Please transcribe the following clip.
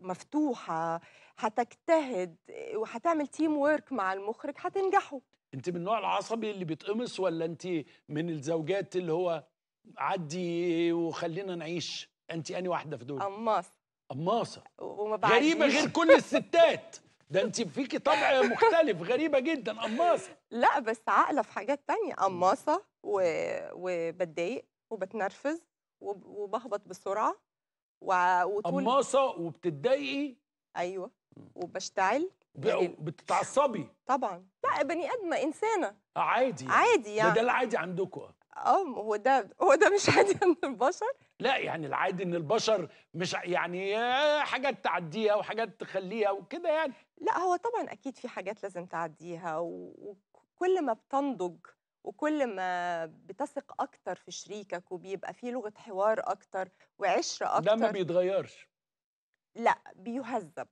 مفتوحه هتجتهد وهتعمل تيم وورك مع المخرج هتنجحوا انت من النوع العصبي اللي بيتقمص ولا انت من الزوجات اللي هو عدي وخلينا نعيش انت اني واحده في دول أماصة أماصة وما غريبه غير كل الستات ده انت فيكي طبع مختلف غريبه جدا أماصة لا بس عاقله في حاجات تانية أماصة وبتضايق وبتنرفز وبهبط بسرعه وطول قماصه وبتتضايقي ايوه وبشتعل بتتعصبي طبعا لا بني ادمه انسانه عادي عادي يعني ده العادي عندكم اه هو ده هو ده مش عادي عند البشر لا يعني العادي ان البشر مش يعني حاجات تعديها وحاجات تخليها وكده يعني لا هو طبعا اكيد في حاجات لازم تعديها وكل ما بتنضج وكل ما بتثق اكتر في شريكك وبيبقى في لغه حوار اكتر وعشره اكتر ده ما بيتغيرش لا بيهذب